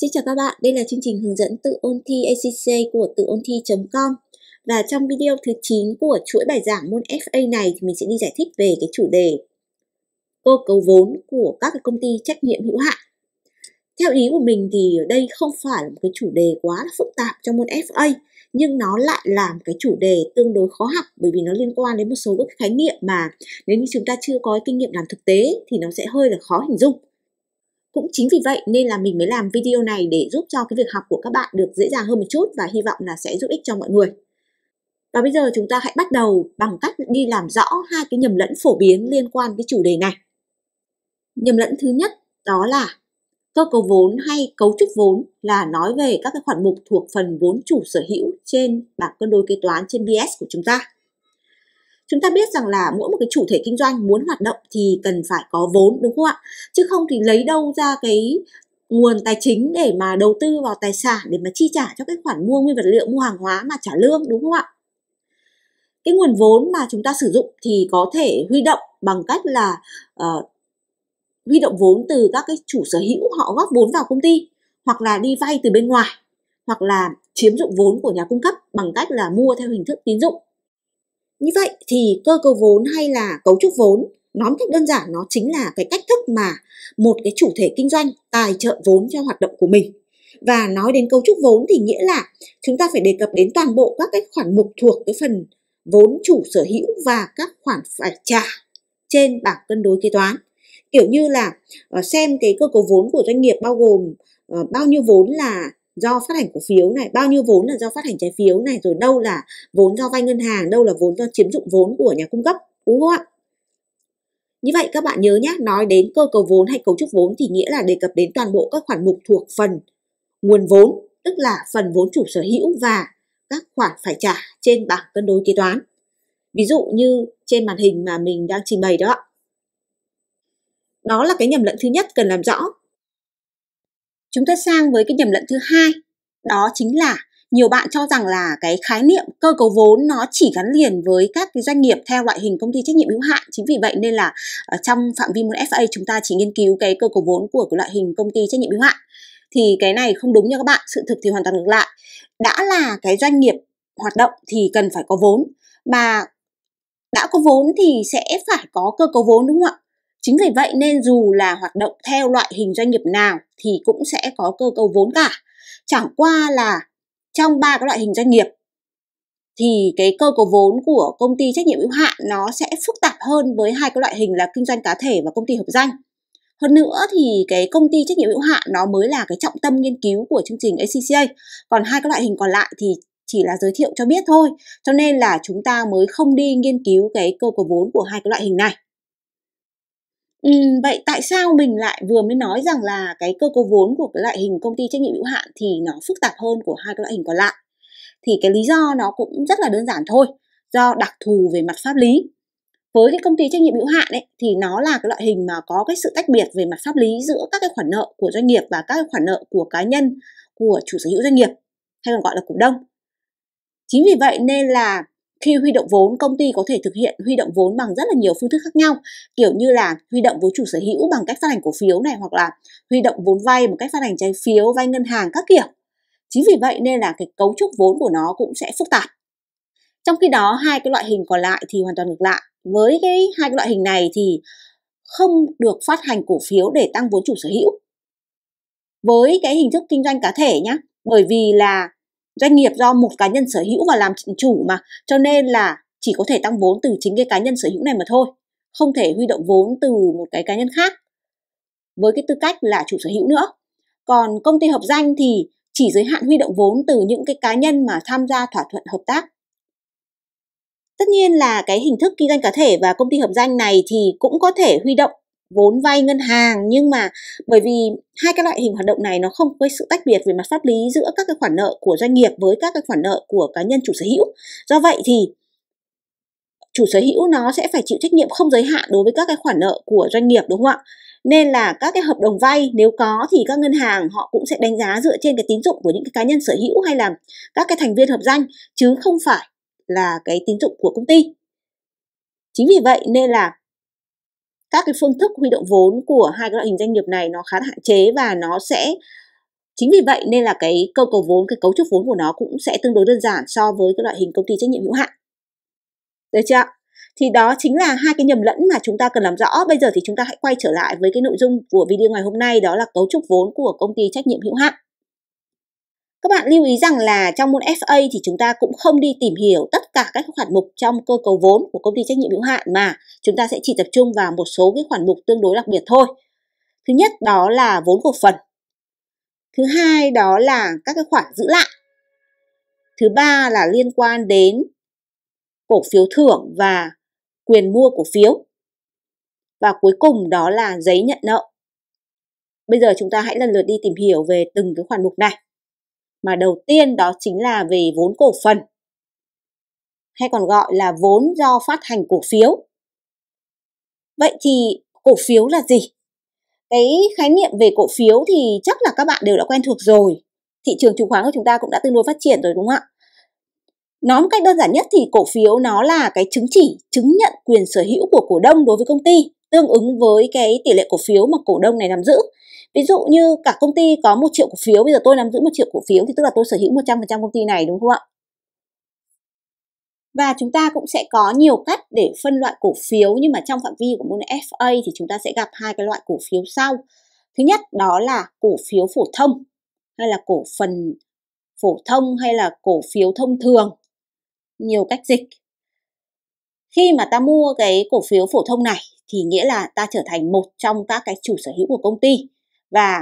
Xin chào các bạn, đây là chương trình hướng dẫn tự ôn thi ACC của tự ôn thi.com Và trong video thứ 9 của chuỗi bài giảng môn FA này thì mình sẽ đi giải thích về cái chủ đề cơ cấu vốn của các cái công ty trách nhiệm hữu hạn Theo ý của mình thì ở đây không phải là một cái chủ đề quá là phức tạp trong môn FA nhưng nó lại là một cái chủ đề tương đối khó học bởi vì nó liên quan đến một số các khái niệm mà nếu như chúng ta chưa có kinh nghiệm làm thực tế thì nó sẽ hơi là khó hình dung cũng chính vì vậy nên là mình mới làm video này để giúp cho cái việc học của các bạn được dễ dàng hơn một chút và hy vọng là sẽ giúp ích cho mọi người. Và bây giờ chúng ta hãy bắt đầu bằng cách đi làm rõ hai cái nhầm lẫn phổ biến liên quan cái chủ đề này. Nhầm lẫn thứ nhất đó là cơ cấu vốn hay cấu trúc vốn là nói về các cái khoản mục thuộc phần vốn chủ sở hữu trên bảng cân đối kế toán trên BS của chúng ta chúng ta biết rằng là mỗi một cái chủ thể kinh doanh muốn hoạt động thì cần phải có vốn đúng không ạ chứ không thì lấy đâu ra cái nguồn tài chính để mà đầu tư vào tài sản để mà chi trả cho cái khoản mua nguyên vật liệu mua hàng hóa mà trả lương đúng không ạ cái nguồn vốn mà chúng ta sử dụng thì có thể huy động bằng cách là uh, huy động vốn từ các cái chủ sở hữu họ góp vốn vào công ty hoặc là đi vay từ bên ngoài hoặc là chiếm dụng vốn của nhà cung cấp bằng cách là mua theo hình thức tín dụng như vậy thì cơ cấu vốn hay là cấu trúc vốn nói một cách đơn giản nó chính là cái cách thức mà một cái chủ thể kinh doanh tài trợ vốn cho hoạt động của mình. Và nói đến cấu trúc vốn thì nghĩa là chúng ta phải đề cập đến toàn bộ các cái khoản mục thuộc cái phần vốn chủ sở hữu và các khoản phải trả trên bảng cân đối kế toán. Kiểu như là ờ, xem cái cơ cấu vốn của doanh nghiệp bao gồm ờ, bao nhiêu vốn là do phát hành cổ phiếu này bao nhiêu vốn là do phát hành trái phiếu này rồi đâu là vốn do vay ngân hàng đâu là vốn do chiếm dụng vốn của nhà cung cấp đúng không ạ như vậy các bạn nhớ nhé nói đến cơ cấu vốn hay cấu trúc vốn thì nghĩa là đề cập đến toàn bộ các khoản mục thuộc phần nguồn vốn tức là phần vốn chủ sở hữu và các khoản phải trả trên bảng cân đối kế toán ví dụ như trên màn hình mà mình đang trình bày đó đó là cái nhầm lẫn thứ nhất cần làm rõ chúng ta sang với cái nhầm lẫn thứ hai đó chính là nhiều bạn cho rằng là cái khái niệm cơ cấu vốn nó chỉ gắn liền với các cái doanh nghiệp theo loại hình công ty trách nhiệm hữu hạn chính vì vậy nên là ờ, trong phạm vi một FA chúng ta chỉ nghiên cứu cái cơ cấu vốn của cái loại hình công ty trách nhiệm hữu hạn thì cái này không đúng nha các bạn sự thực thì hoàn toàn ngược lại đã là cái doanh nghiệp hoạt động thì cần phải có vốn mà đã có vốn thì sẽ phải có cơ cấu vốn đúng không ạ Chính vì vậy nên dù là hoạt động theo loại hình doanh nghiệp nào thì cũng sẽ có cơ cấu vốn cả. Chẳng qua là trong ba cái loại hình doanh nghiệp thì cái cơ cấu vốn của công ty trách nhiệm hữu hạn nó sẽ phức tạp hơn với hai cái loại hình là kinh doanh cá thể và công ty hợp danh. Hơn nữa thì cái công ty trách nhiệm hữu hạn nó mới là cái trọng tâm nghiên cứu của chương trình ACCA, còn hai cái loại hình còn lại thì chỉ là giới thiệu cho biết thôi, cho nên là chúng ta mới không đi nghiên cứu cái cơ cấu vốn của hai cái loại hình này. Ừ, vậy tại sao mình lại vừa mới nói rằng là cái cơ cấu vốn của cái loại hình công ty trách nhiệm hữu hạn thì nó phức tạp hơn của hai cái loại hình còn lại? Thì cái lý do nó cũng rất là đơn giản thôi, do đặc thù về mặt pháp lý. Với cái công ty trách nhiệm hữu hạn ấy thì nó là cái loại hình mà có cái sự tách biệt về mặt pháp lý giữa các cái khoản nợ của doanh nghiệp và các cái khoản nợ của cá nhân của chủ sở hữu doanh nghiệp hay còn gọi là cổ đông. Chính vì vậy nên là khi huy động vốn công ty có thể thực hiện huy động vốn bằng rất là nhiều phương thức khác nhau kiểu như là huy động vốn chủ sở hữu bằng cách phát hành cổ phiếu này hoặc là huy động vốn vay bằng cách phát hành trái phiếu vay ngân hàng các kiểu chính vì vậy nên là cái cấu trúc vốn của nó cũng sẽ phức tạp trong khi đó hai cái loại hình còn lại thì hoàn toàn ngược lại với cái hai cái loại hình này thì không được phát hành cổ phiếu để tăng vốn chủ sở hữu với cái hình thức kinh doanh cá thể nhé bởi vì là doanh nghiệp do một cá nhân sở hữu và làm chủ mà cho nên là chỉ có thể tăng vốn từ chính cái cá nhân sở hữu này mà thôi không thể huy động vốn từ một cái cá nhân khác với cái tư cách là chủ sở hữu nữa còn công ty hợp danh thì chỉ giới hạn huy động vốn từ những cái cá nhân mà tham gia thỏa thuận hợp tác tất nhiên là cái hình thức kinh doanh cá thể và công ty hợp danh này thì cũng có thể huy động vốn vay ngân hàng nhưng mà bởi vì hai cái loại hình hoạt động này nó không có sự tách biệt về mặt pháp lý giữa các cái khoản nợ của doanh nghiệp với các cái khoản nợ của cá nhân chủ sở hữu do vậy thì chủ sở hữu nó sẽ phải chịu trách nhiệm không giới hạn đối với các cái khoản nợ của doanh nghiệp đúng không ạ nên là các cái hợp đồng vay nếu có thì các ngân hàng họ cũng sẽ đánh giá dựa trên cái tín dụng của những cái cá nhân sở hữu hay là các cái thành viên hợp danh chứ không phải là cái tín dụng của công ty chính vì vậy nên là các cái phương thức huy động vốn của hai cái loại hình doanh nghiệp này nó khá là hạn chế và nó sẽ chính vì vậy nên là cái cơ cầu vốn cái cấu trúc vốn của nó cũng sẽ tương đối đơn giản so với cái loại hình công ty trách nhiệm hữu hạn được chưa thì đó chính là hai cái nhầm lẫn mà chúng ta cần làm rõ bây giờ thì chúng ta hãy quay trở lại với cái nội dung của video ngày hôm nay đó là cấu trúc vốn của công ty trách nhiệm hữu hạn các bạn lưu ý rằng là trong môn FA thì chúng ta cũng không đi tìm hiểu tất cả các khoản mục trong cơ cấu vốn của công ty trách nhiệm hữu hạn mà chúng ta sẽ chỉ tập trung vào một số cái khoản mục tương đối đặc biệt thôi. Thứ nhất đó là vốn cổ phần. Thứ hai đó là các cái khoản giữ lại. Thứ ba là liên quan đến cổ phiếu thưởng và quyền mua cổ phiếu. Và cuối cùng đó là giấy nhận nợ. Bây giờ chúng ta hãy lần lượt đi tìm hiểu về từng cái khoản mục này mà đầu tiên đó chính là về vốn cổ phần hay còn gọi là vốn do phát hành cổ phiếu. Vậy thì cổ phiếu là gì? Cái khái niệm về cổ phiếu thì chắc là các bạn đều đã quen thuộc rồi. Thị trường chứng khoán của chúng ta cũng đã tương đối phát triển rồi đúng không ạ? Nói một cách đơn giản nhất thì cổ phiếu nó là cái chứng chỉ, chứng nhận quyền sở hữu của cổ đông đối với công ty tương ứng với cái tỷ lệ cổ phiếu mà cổ đông này nắm giữ ví dụ như cả công ty có một triệu cổ phiếu bây giờ tôi nắm giữ một triệu cổ phiếu thì tức là tôi sở hữu 100% công ty này đúng không ạ và chúng ta cũng sẽ có nhiều cách để phân loại cổ phiếu nhưng mà trong phạm vi của môn FA thì chúng ta sẽ gặp hai cái loại cổ phiếu sau thứ nhất đó là cổ phiếu phổ thông hay là cổ phần phổ thông hay là cổ phiếu thông thường nhiều cách dịch khi mà ta mua cái cổ phiếu phổ thông này thì nghĩa là ta trở thành một trong các cái chủ sở hữu của công ty và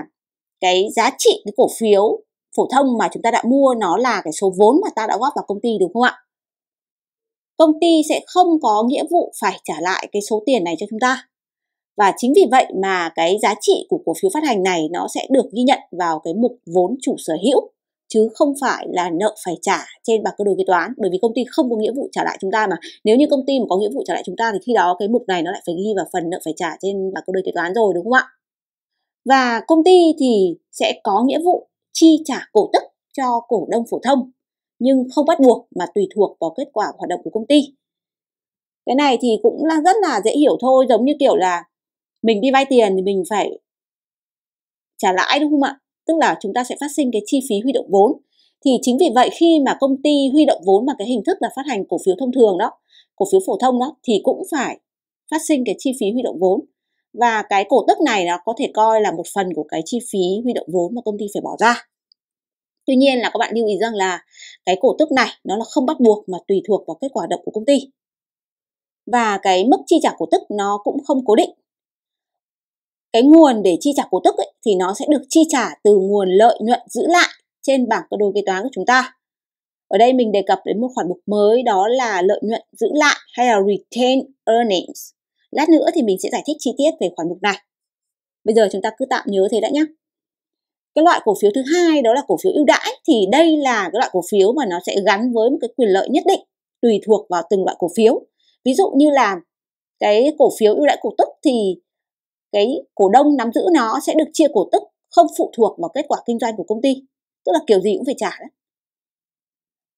cái giá trị cái cổ phiếu phổ thông mà chúng ta đã mua nó là cái số vốn mà ta đã góp vào công ty đúng không ạ? Công ty sẽ không có nghĩa vụ phải trả lại cái số tiền này cho chúng ta. Và chính vì vậy mà cái giá trị của cổ phiếu phát hành này nó sẽ được ghi nhận vào cái mục vốn chủ sở hữu chứ không phải là nợ phải trả trên bảng cân đối kế toán bởi vì công ty không có nghĩa vụ trả lại chúng ta mà nếu như công ty mà có nghĩa vụ trả lại chúng ta thì khi đó cái mục này nó lại phải ghi vào phần nợ phải trả trên bảng cân đối kế toán rồi đúng không ạ và công ty thì sẽ có nghĩa vụ chi trả cổ tức cho cổ đông phổ thông nhưng không bắt buộc mà tùy thuộc vào kết quả hoạt động của công ty cái này thì cũng là rất là dễ hiểu thôi giống như kiểu là mình đi vay tiền thì mình phải trả lãi đúng không ạ tức là chúng ta sẽ phát sinh cái chi phí huy động vốn thì chính vì vậy khi mà công ty huy động vốn bằng cái hình thức là phát hành cổ phiếu thông thường đó cổ phiếu phổ thông đó thì cũng phải phát sinh cái chi phí huy động vốn và cái cổ tức này nó có thể coi là một phần của cái chi phí huy động vốn mà công ty phải bỏ ra tuy nhiên là các bạn lưu ý rằng là cái cổ tức này nó là không bắt buộc mà tùy thuộc vào kết quả động của công ty và cái mức chi trả cổ tức nó cũng không cố định cái nguồn để chi trả cổ tức ấy, thì nó sẽ được chi trả từ nguồn lợi nhuận giữ lại trên bảng cân đối kế toán của chúng ta. Ở đây mình đề cập đến một khoản mục mới đó là lợi nhuận giữ lại hay là retained earnings. Lát nữa thì mình sẽ giải thích chi tiết về khoản mục này. Bây giờ chúng ta cứ tạm nhớ thế đã nhé. Cái loại cổ phiếu thứ hai đó là cổ phiếu ưu đãi thì đây là cái loại cổ phiếu mà nó sẽ gắn với một cái quyền lợi nhất định tùy thuộc vào từng loại cổ phiếu. Ví dụ như là cái cổ phiếu ưu đãi cổ tức thì cái cổ đông nắm giữ nó sẽ được chia cổ tức không phụ thuộc vào kết quả kinh doanh của công ty tức là kiểu gì cũng phải trả đấy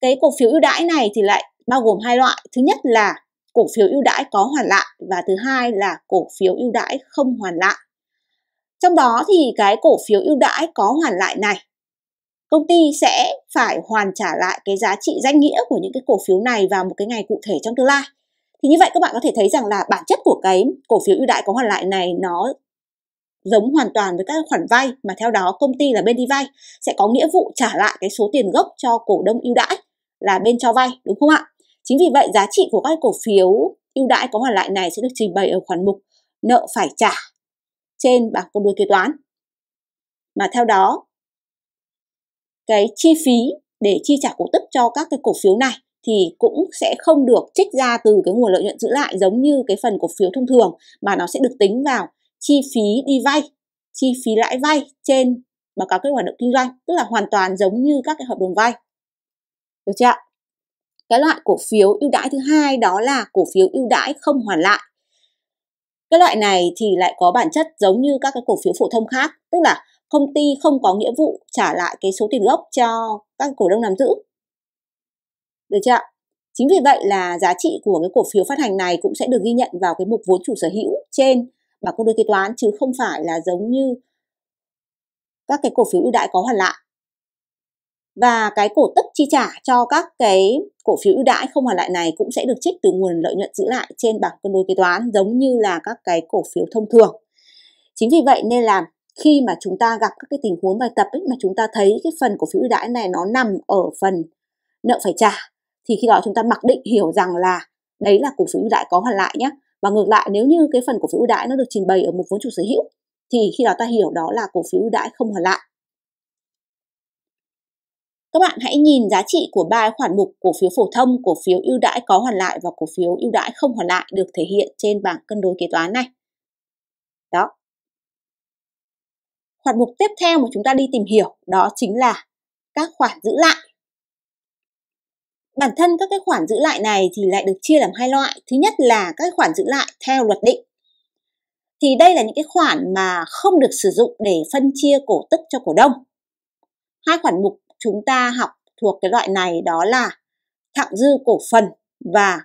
cái cổ phiếu ưu đãi này thì lại bao gồm hai loại thứ nhất là cổ phiếu ưu đãi có hoàn lại và thứ hai là cổ phiếu ưu đãi không hoàn lại trong đó thì cái cổ phiếu ưu đãi có hoàn lại này công ty sẽ phải hoàn trả lại cái giá trị danh nghĩa của những cái cổ phiếu này vào một cái ngày cụ thể trong tương lai thì như vậy các bạn có thể thấy rằng là bản chất của cái cổ phiếu ưu đãi có hoàn lại này nó giống hoàn toàn với các khoản vay mà theo đó công ty là bên đi vay sẽ có nghĩa vụ trả lại cái số tiền gốc cho cổ đông ưu đãi là bên cho vay đúng không ạ? Chính vì vậy giá trị của các cổ phiếu ưu đãi có hoàn lại này sẽ được trình bày ở khoản mục nợ phải trả trên bảng cân đối kế toán. Mà theo đó cái chi phí để chi trả cổ tức cho các cái cổ phiếu này thì cũng sẽ không được trích ra từ cái nguồn lợi nhuận giữ lại giống như cái phần cổ phiếu thông thường mà nó sẽ được tính vào chi phí đi vay, chi phí lãi vay trên báo cáo kết quả hoạt động kinh doanh, tức là hoàn toàn giống như các cái hợp đồng vay. Được chưa? Cái loại cổ phiếu ưu đãi thứ hai đó là cổ phiếu ưu đãi không hoàn lại. Cái loại này thì lại có bản chất giống như các cái cổ phiếu phổ thông khác, tức là công ty không có nghĩa vụ trả lại cái số tiền gốc cho các cổ đông nắm giữ được chưa ạ? Chính vì vậy là giá trị của cái cổ phiếu phát hành này cũng sẽ được ghi nhận vào cái mục vốn chủ sở hữu trên bảng công đơn kế toán chứ không phải là giống như các cái cổ phiếu ưu đãi có hoàn lại. Và cái cổ tức chi trả cho các cái cổ phiếu ưu đãi không hoàn lại này cũng sẽ được trích từ nguồn lợi nhuận giữ lại trên bảng cân đối kế toán giống như là các cái cổ phiếu thông thường. Chính vì vậy nên là khi mà chúng ta gặp các cái tình huống bài tập ấy mà chúng ta thấy cái phần cổ phiếu ưu đãi này nó nằm ở phần nợ phải trả thì khi đó chúng ta mặc định hiểu rằng là đấy là cổ phiếu ưu đãi có hoàn lại nhé và ngược lại nếu như cái phần cổ phiếu ưu đãi nó được trình bày ở một vốn chủ sở hữu thì khi đó ta hiểu đó là cổ phiếu ưu đãi không hoàn lại các bạn hãy nhìn giá trị của ba khoản mục cổ phiếu phổ thông, cổ phiếu ưu đãi có hoàn lại và cổ phiếu ưu đãi không hoàn lại được thể hiện trên bảng cân đối kế toán này. Đó. Khoản mục tiếp theo mà chúng ta đi tìm hiểu đó chính là các khoản giữ lại Bản thân các cái khoản giữ lại này thì lại được chia làm hai loại. Thứ nhất là các khoản giữ lại theo luật định. Thì đây là những cái khoản mà không được sử dụng để phân chia cổ tức cho cổ đông. Hai khoản mục chúng ta học thuộc cái loại này đó là thặng dư cổ phần và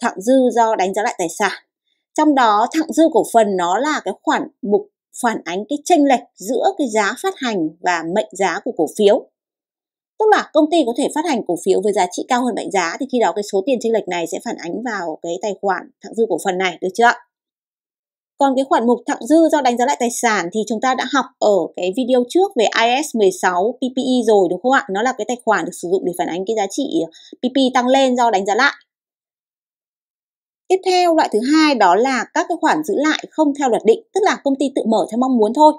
thặng dư do đánh giá lại tài sản. Trong đó thặng dư cổ phần nó là cái khoản mục phản ánh cái chênh lệch giữa cái giá phát hành và mệnh giá của cổ phiếu tức là công ty có thể phát hành cổ phiếu với giá trị cao hơn mệnh giá thì khi đó cái số tiền chênh lệch này sẽ phản ánh vào cái tài khoản thặng dư cổ phần này được chưa còn cái khoản mục thặng dư do đánh giá lại tài sản thì chúng ta đã học ở cái video trước về IS 16 PPE rồi đúng không ạ? Nó là cái tài khoản được sử dụng để phản ánh cái giá trị PP ờ, e tăng lên do đánh giá lại. Tiếp theo loại thứ hai đó là các cái khoản giữ lại không theo luật định, tức là công ty tự mở theo mong muốn thôi.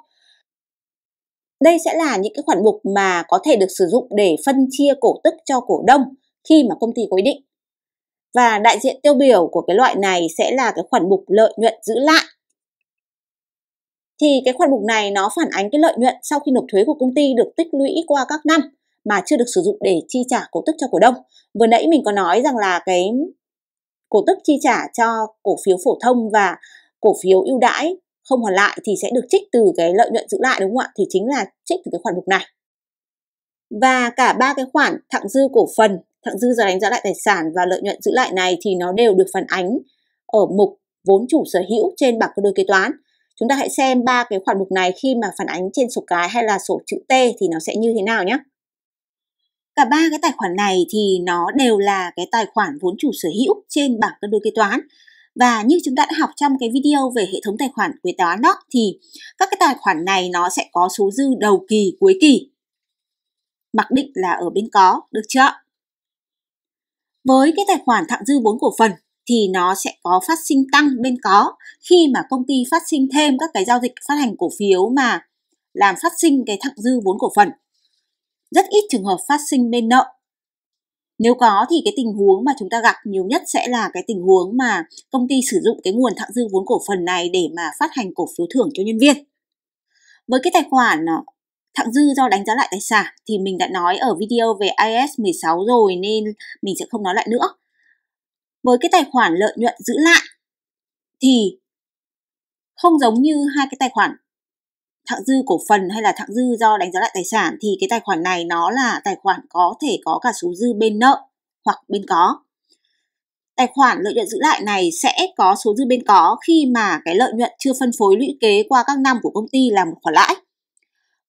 Đây sẽ là những cái khoản mục mà có thể được sử dụng để phân chia cổ tức cho cổ đông khi mà công ty có ý định. Và đại diện tiêu biểu của cái loại này sẽ là cái khoản mục lợi nhuận giữ lại. Thì cái khoản mục này nó phản ánh cái lợi nhuận sau khi nộp thuế của công ty được tích lũy qua các năm mà chưa được sử dụng để chi trả cổ tức cho cổ đông. Vừa nãy mình có nói rằng là cái cổ tức chi trả cho cổ phiếu phổ thông và cổ phiếu ưu đãi không hoàn lại thì sẽ được trích từ cái lợi nhuận giữ lại đúng không ạ? Thì chính là trích từ cái khoản mục này. Và cả ba cái khoản thặng dư cổ phần, thặng dư giá đánh giá lại tài sản và lợi nhuận giữ lại này thì nó đều được phản ánh ở mục vốn chủ sở hữu trên bảng cân đối kế toán. Chúng ta hãy xem ba cái khoản mục này khi mà phản ánh trên sổ cái hay là sổ chữ T thì nó sẽ như thế nào nhé. Cả ba cái tài khoản này thì nó đều là cái tài khoản vốn chủ sở hữu trên bảng cân đối kế toán và như chúng ta đã học trong cái video về hệ thống tài khoản kế toán đó thì các cái tài khoản này nó sẽ có số dư đầu kỳ cuối kỳ mặc định là ở bên có được chưa với cái tài khoản thặng dư vốn cổ phần thì nó sẽ có phát sinh tăng bên có khi mà công ty phát sinh thêm các cái giao dịch phát hành cổ phiếu mà làm phát sinh cái thặng dư vốn cổ phần rất ít trường hợp phát sinh bên nợ nếu có thì cái tình huống mà chúng ta gặp nhiều nhất sẽ là cái tình huống mà công ty sử dụng cái nguồn thặng dư vốn cổ phần này để mà phát hành cổ phiếu thưởng cho nhân viên với cái tài khoản ờ, thặng dư do đánh giá lại tài sản thì mình đã nói ở video về IS 16 rồi nên mình sẽ không nói lại nữa với cái tài khoản lợi nhuận giữ lại thì không giống như hai cái tài khoản thặng dư cổ phần hay là thặng dư do đánh giá lại tài sản thì cái tài khoản này nó là tài khoản có thể có cả số dư bên nợ hoặc bên có. Tài khoản lợi nhuận giữ lại này sẽ có số dư bên có khi mà cái lợi nhuận chưa phân phối lũy kế qua các năm của công ty là một khoản lãi.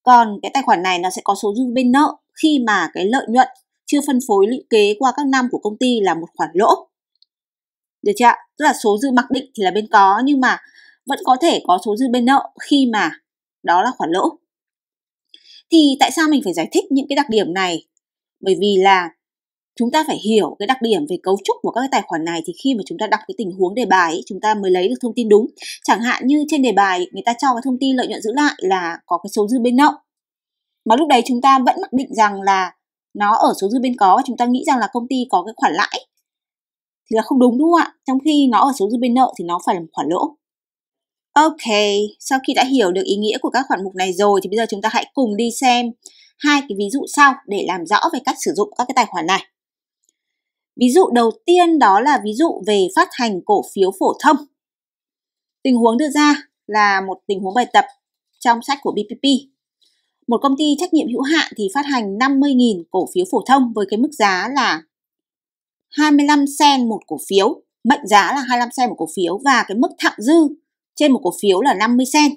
Còn cái tài khoản này nó sẽ có số dư bên nợ khi mà cái lợi nhuận chưa phân phối lũy kế qua các năm của công ty là một khoản lỗ. Được chưa Tức là số dư mặc định thì là bên có nhưng mà vẫn có thể có số dư bên nợ khi mà đó là khoản lỗ thì tại sao mình phải giải thích những cái đặc điểm này bởi vì là chúng ta phải hiểu cái đặc điểm về cấu trúc của các cái tài khoản này thì khi mà chúng ta đọc cái tình huống đề bài ấy, chúng ta mới lấy được thông tin đúng chẳng hạn như trên đề bài người ta cho cái thông tin lợi nhuận giữ lại là có cái số dư bên nợ mà lúc đấy chúng ta vẫn mặc định rằng là nó ở số dư bên có và chúng ta nghĩ rằng là công ty có cái khoản lãi thì là không đúng đúng không ạ trong khi nó ở số dư bên nợ thì nó phải là một khoản lỗ Ok, sau khi đã hiểu được ý nghĩa của các khoản mục này rồi thì bây giờ chúng ta hãy cùng đi xem hai cái ví dụ sau để làm rõ về cách sử dụng các cái tài khoản này. Ví dụ đầu tiên đó là ví dụ về phát hành cổ phiếu phổ thông. Tình huống đưa ra là một tình huống bài tập trong sách của BPP. Một công ty trách nhiệm hữu hạn thì phát hành 50.000 cổ phiếu phổ thông với cái mức giá là 25 sen một cổ phiếu, mệnh giá là 25 sen một cổ phiếu và cái mức thặng dư trên một cổ phiếu là 50 sen.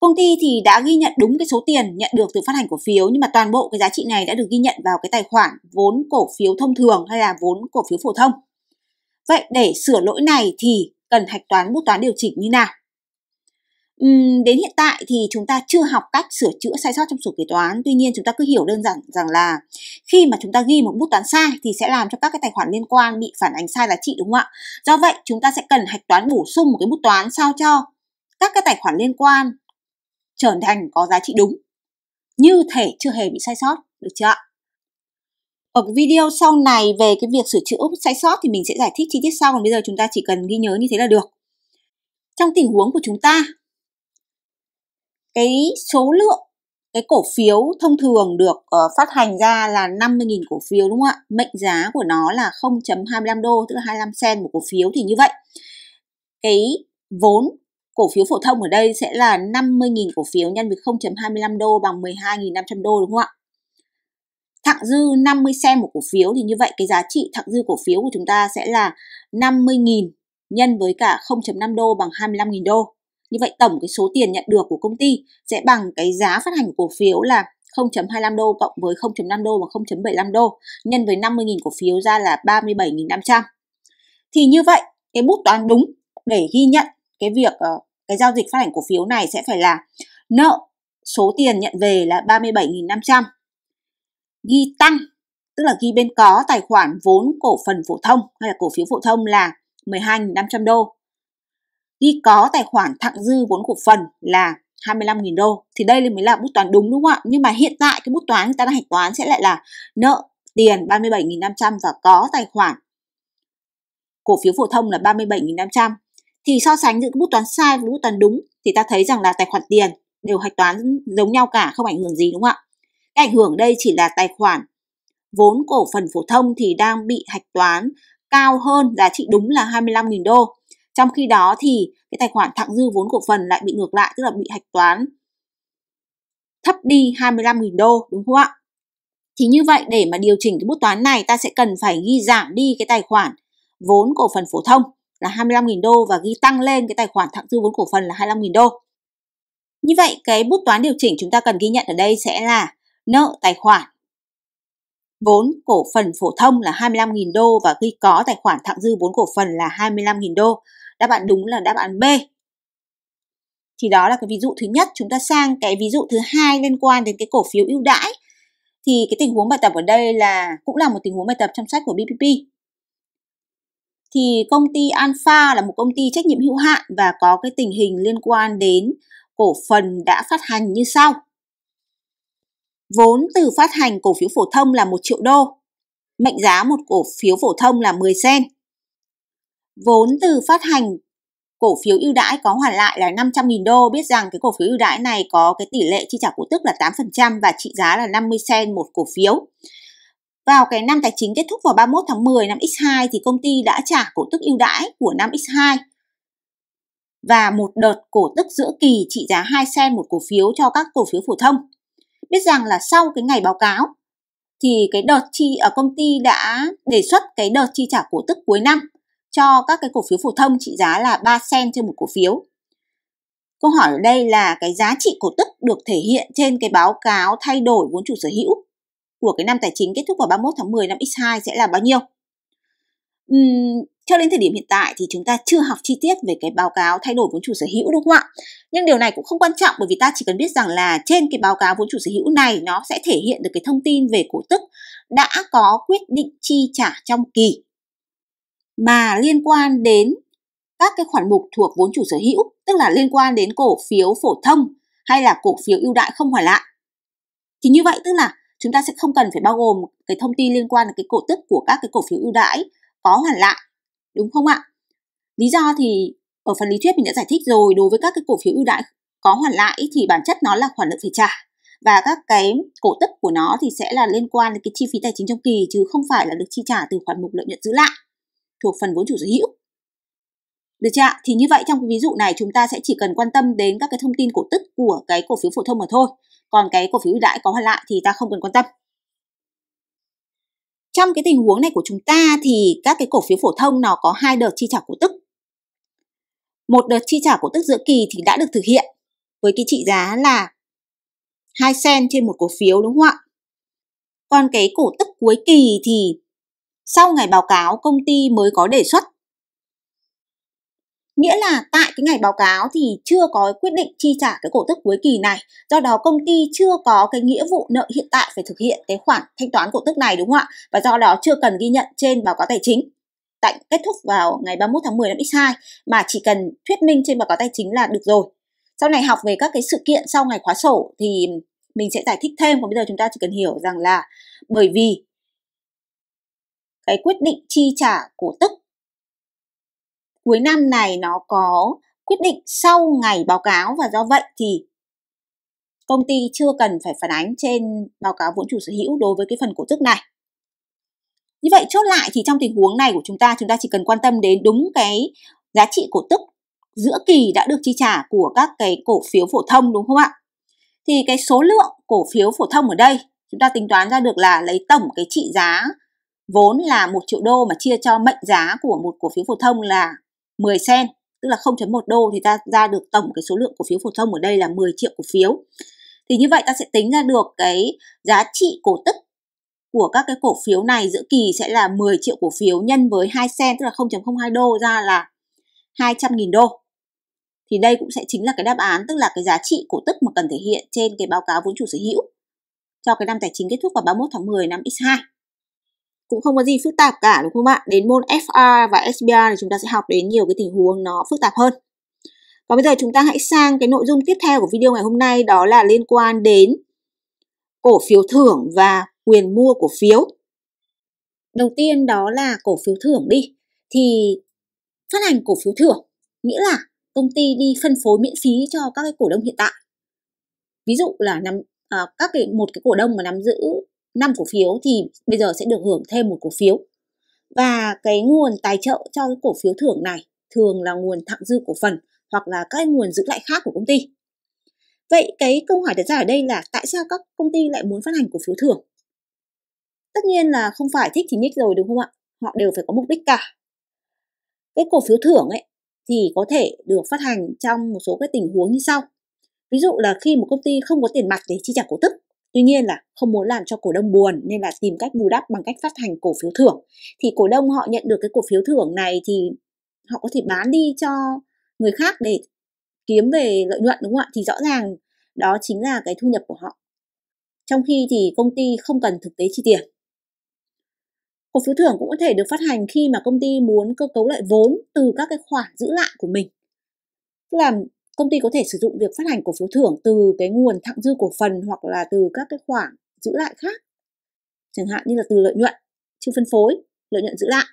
Công ty thì đã ghi nhận đúng cái số tiền nhận được từ phát hành cổ phiếu nhưng mà toàn bộ cái giá trị này đã được ghi nhận vào cái tài khoản vốn cổ phiếu thông thường hay là vốn cổ phiếu phổ thông. Vậy để sửa lỗi này thì cần hạch toán bút toán điều chỉnh như nào? Uhm, đến hiện tại thì chúng ta chưa học cách sửa chữa sai sót trong sổ kế toán tuy nhiên chúng ta cứ hiểu đơn giản rằng là khi mà chúng ta ghi một bút toán sai thì sẽ làm cho các cái tài khoản liên quan bị phản ánh sai giá trị đúng không ạ do vậy chúng ta sẽ cần hạch toán bổ sung một cái bút toán sao cho các cái tài khoản liên quan trở thành có giá trị đúng như thể chưa hề bị sai sót được chưa ạ ở cái video sau này về cái việc sửa chữa sai sót thì mình sẽ giải thích chi tiết sau còn bây giờ chúng ta chỉ cần ghi nhớ như thế là được trong tình huống của chúng ta cái số lượng cái cổ phiếu thông thường được uh, phát hành ra là 50.000 cổ phiếu đúng không ạ? Mệnh giá của nó là 0.25 đô tức là 25 sen một cổ phiếu thì như vậy. Cái vốn cổ phiếu phổ thông ở đây sẽ là 50.000 cổ phiếu nhân với 0.25 đô bằng 12.500 đô đúng không ạ? Thặng dư 50 sen một cổ phiếu thì như vậy cái giá trị thặng dư cổ phiếu của chúng ta sẽ là 50.000 nhân với cả 0.5 đô bằng 25.000 đô. Như vậy tổng cái số tiền nhận được của công ty sẽ bằng cái giá phát hành cổ phiếu là 0.25 đô cộng với 0.5 đô và 0.75 đô nhân với 50.000 cổ phiếu ra là 37.500. Thì như vậy, cái bút toán đúng để ghi nhận cái việc ờ, cái giao dịch phát hành cổ phiếu này sẽ phải là nợ số tiền nhận về là 37.500 ghi tăng tức là ghi bên có tài khoản vốn cổ phần phổ thông hay là cổ phiếu phổ thông là 12.500 đô ghi có tài khoản thặng dư vốn cổ phần là 25.000 đô thì đây là mới là bút toán đúng đúng không ạ nhưng mà hiện tại cái bút toán người ta đang hạch toán sẽ lại là nợ tiền 37.500 và có tài khoản cổ phiếu phổ thông là 37.500 thì so sánh giữa cái bút toán sai với bút toán đúng thì ta thấy rằng là tài khoản tiền đều hạch toán giống nhau cả không ảnh hưởng gì đúng không ạ cái ảnh hưởng đây chỉ là tài khoản vốn cổ phần phổ thông thì đang bị hạch toán cao hơn giá trị đúng là 25.000 đô trong khi đó thì cái tài khoản thặng dư vốn cổ phần lại bị ngược lại, tức là bị hạch toán thấp đi 25.000 đô, đúng không ạ? Thì như vậy để mà điều chỉnh cái bút toán này ta sẽ cần phải ghi giảm đi cái tài khoản vốn cổ phần phổ thông là 25.000 đô và ghi tăng lên cái tài khoản thặng dư vốn cổ phần là 25.000 đô. Như vậy cái bút toán điều chỉnh chúng ta cần ghi nhận ở đây sẽ là nợ tài khoản vốn cổ phần phổ thông là 25.000 đô và ghi có tài khoản thặng dư vốn cổ phần là 25.000 đô đáp án đúng là đáp án B thì đó là cái ví dụ thứ nhất chúng ta sang cái ví dụ thứ hai liên quan đến cái cổ phiếu ưu đãi thì cái tình huống bài tập ở đây là cũng là một tình huống bài tập trong sách của BPP thì công ty Alpha là một công ty trách nhiệm hữu hạn và có cái tình hình liên quan đến cổ phần đã phát hành như sau. Vốn từ phát hành cổ phiếu phổ thông là 1 triệu đô, mệnh giá một cổ phiếu phổ thông là 10 sen vốn từ phát hành cổ phiếu ưu đãi có hoàn lại là 500.000 đô biết rằng cái cổ phiếu ưu đãi này có cái tỷ lệ chi trả cổ tức là 8% và trị giá là 50 sen một cổ phiếu. Vào cái năm tài chính kết thúc vào 31 tháng 10 năm X2 thì công ty đã trả cổ tức ưu đãi của năm X2 và một đợt cổ tức giữa kỳ trị giá 2 sen một cổ phiếu cho các cổ phiếu phổ thông. Biết rằng là sau cái ngày báo cáo thì cái đợt chi ở à, công ty đã đề xuất cái đợt chi trả cổ tức cuối năm cho các cái cổ phiếu phổ thông trị giá là 3 sen trên một cổ phiếu. Câu hỏi ở đây là cái giá trị cổ tức được thể hiện trên cái báo cáo thay đổi vốn chủ sở hữu của cái năm tài chính kết thúc vào 31 tháng 10 năm X2 sẽ là bao nhiêu? Uhm, cho đến thời điểm hiện tại thì chúng ta chưa học chi tiết về cái báo cáo thay đổi vốn chủ sở hữu đúng không ạ? Nhưng điều này cũng không quan trọng bởi vì ta chỉ cần biết rằng là trên cái báo cáo vốn chủ sở hữu này nó sẽ thể hiện được cái thông tin về cổ tức đã có quyết định chi trả trong kỳ mà liên quan đến các cái khoản mục thuộc vốn chủ sở hữu, tức là liên quan đến cổ phiếu phổ thông hay là cổ phiếu ưu đãi không hoàn lại. Thì như vậy tức là chúng ta sẽ không cần phải bao gồm cái thông tin liên quan đến cái cổ tức của các cái cổ phiếu ưu đãi có hoàn lại, đúng không ạ? Lý do thì ở phần lý thuyết mình đã giải thích rồi, đối với các cái cổ phiếu ưu đãi có hoàn lại thì bản chất nó là khoản nợ phải trả và các cái cổ tức của nó thì sẽ là liên quan đến cái chi phí tài chính trong kỳ chứ không phải là được chi trả từ khoản mục lợi nhuận giữ lại thuộc phần vốn chủ sở hữu. Được chưa ạ? Thì như vậy trong cái ví dụ này chúng ta sẽ chỉ cần quan tâm đến các cái thông tin cổ tức của cái cổ phiếu phổ thông mà thôi. Còn cái cổ phiếu ưu đãi có hoàn lại thì ta không cần quan tâm. Trong cái tình huống này của chúng ta thì các cái cổ phiếu phổ thông nó có hai đợt chi trả cổ tức. Một đợt chi trả cổ tức giữa kỳ thì đã được thực hiện với cái trị giá là 2 sen trên một cổ phiếu đúng không ạ? Còn cái cổ tức cuối kỳ thì sau ngày báo cáo công ty mới có đề xuất. Nghĩa là tại cái ngày báo cáo thì chưa có quyết định chi trả cái cổ tức cuối kỳ này, do đó công ty chưa có cái nghĩa vụ nợ hiện tại phải thực hiện cái khoản thanh toán cổ tức này đúng không ạ? Và do đó chưa cần ghi nhận trên báo cáo tài chính tại kết thúc vào ngày 31 tháng 10 năm X2 mà chỉ cần thuyết minh trên báo cáo tài chính là được rồi. Sau này học về các cái sự kiện sau ngày khóa sổ thì mình sẽ giải thích thêm còn bây giờ chúng ta chỉ cần hiểu rằng là bởi vì cái quyết định chi trả cổ tức. Cuối năm này nó có quyết định sau ngày báo cáo và do vậy thì công ty chưa cần phải phản ánh trên báo cáo vốn chủ sở hữu đối với cái phần cổ tức này. Như vậy chốt lại thì trong tình huống này của chúng ta chúng ta chỉ cần quan tâm đến đúng cái giá trị cổ tức giữa kỳ đã được chi trả của các cái cổ phiếu phổ thông đúng không ạ? Thì cái số lượng cổ phiếu phổ thông ở đây chúng ta tính toán ra được là lấy tổng cái trị giá vốn là 1 triệu đô mà chia cho mệnh giá của một cổ phiếu phổ thông là 10 sen, tức là 0.1 đô thì ta ra được tổng cái số lượng cổ phiếu phổ thông ở đây là 10 triệu cổ phiếu. Thì như vậy ta sẽ tính ra được cái giá trị cổ tức của các cái cổ phiếu này giữa kỳ sẽ là 10 triệu cổ phiếu nhân với 2 sen tức là 0.02 đô ra là 200.000 đô. Thì đây cũng sẽ chính là cái đáp án tức là cái giá trị cổ tức mà cần thể hiện trên cái báo cáo vốn chủ sở hữu cho cái năm tài chính kết thúc vào 31 tháng 10 năm X2 cũng không có gì phức tạp cả đúng không ạ? Đến môn FR và SBR thì chúng ta sẽ học đến nhiều cái tình huống nó phức tạp hơn. và bây giờ chúng ta hãy sang cái nội dung tiếp theo của video ngày hôm nay đó là liên quan đến cổ phiếu thưởng và quyền mua cổ phiếu. Đầu tiên đó là cổ phiếu thưởng đi. Thì phát hành cổ phiếu thưởng nghĩa là công ty đi phân phối miễn phí cho các cái cổ đông hiện tại. Ví dụ là nắm à, các cái một cái cổ đông mà nắm giữ 5 cổ phiếu thì bây giờ sẽ được hưởng thêm một cổ phiếu. Và cái nguồn tài trợ cho cái cổ phiếu thưởng này thường là nguồn thặng dư cổ phần hoặc là các nguồn giữ lại khác của công ty. Vậy cái câu hỏi đặt ra ở đây là tại sao các công ty lại muốn phát hành cổ phiếu thưởng? Tất nhiên là không phải thích thì nhích rồi đúng không ạ? Họ đều phải có mục đích cả. Cái cổ phiếu thưởng ấy thì có thể được phát hành trong một số cái tình huống như sau. Ví dụ là khi một công ty không có tiền mặt để chi trả cổ tức Tuy nhiên là không muốn làm cho cổ đông buồn nên là tìm cách bù đắp bằng cách phát hành cổ phiếu thưởng. Thì cổ đông họ nhận được cái cổ phiếu thưởng này thì họ có thể bán đi cho người khác để kiếm về lợi nhuận đúng không ạ? Thì rõ ràng đó chính là cái thu nhập của họ. Trong khi thì công ty không cần thực tế chi tiền. Cổ phiếu thưởng cũng có thể được phát hành khi mà công ty muốn cơ cấu lại vốn từ các cái khoản giữ lại của mình. Tức là Công ty có thể sử dụng việc phát hành cổ phiếu thưởng từ cái nguồn thặng dư cổ phần hoặc là từ các cái khoản giữ lại khác. Chẳng hạn như là từ lợi nhuận, chưa phân phối, lợi nhuận giữ lại.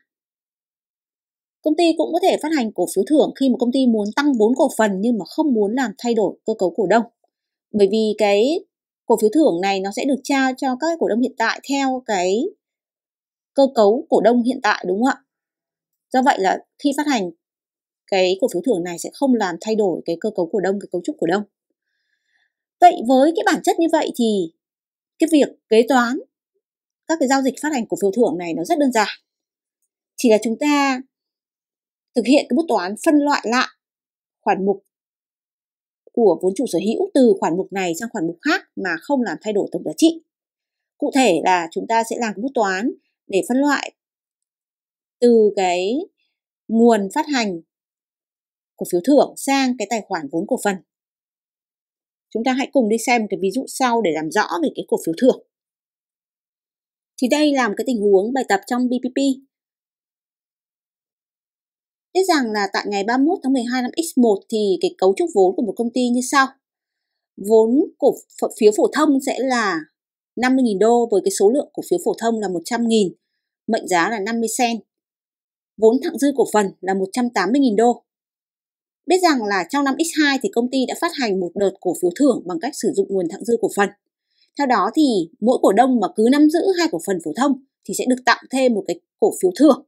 Công ty cũng có thể phát hành cổ phiếu thưởng khi mà công ty muốn tăng vốn cổ phần nhưng mà không muốn làm thay đổi cơ cấu cổ đông. Bởi vì cái cổ phiếu thưởng này nó sẽ được trao cho các cổ đông hiện tại theo cái cơ cấu cổ đông hiện tại đúng không ạ? Do vậy là khi phát hành cái cổ phiếu thưởng này sẽ không làm thay đổi cái cơ cấu cổ đông cái cấu trúc cổ đông vậy với cái bản chất như vậy thì cái việc kế toán các cái giao dịch phát hành cổ phiếu thưởng này nó rất đơn giản chỉ là chúng ta thực hiện cái bút toán phân loại lại khoản mục của vốn chủ sở hữu từ khoản mục này sang khoản mục khác mà không làm thay đổi tổng giá trị. Cụ thể là chúng ta sẽ làm cái bút toán để phân loại từ cái nguồn phát hành cổ phiếu thưởng sang cái tài khoản vốn cổ phần. Chúng ta hãy cùng đi xem cái ví dụ sau để làm rõ về cái cổ phiếu thưởng. Thì đây là một cái tình huống bài tập trong BPP. Biết rằng là tại ngày 31 tháng 12 năm X1 thì cái cấu trúc vốn của một công ty như sau. Vốn cổ phiếu phổ thông sẽ là 50.000 đô với cái số lượng cổ phiếu phổ thông là 100.000, mệnh giá là 50 sen. Vốn thặng dư cổ phần là 180.000 đô, Biết rằng là trong năm X2 thì công ty đã phát hành một đợt cổ phiếu thưởng bằng cách sử dụng nguồn thặng dư cổ phần. Theo đó thì mỗi cổ đông mà cứ nắm giữ hai cổ phần phổ thông thì sẽ được tặng thêm một cái cổ phiếu thưởng.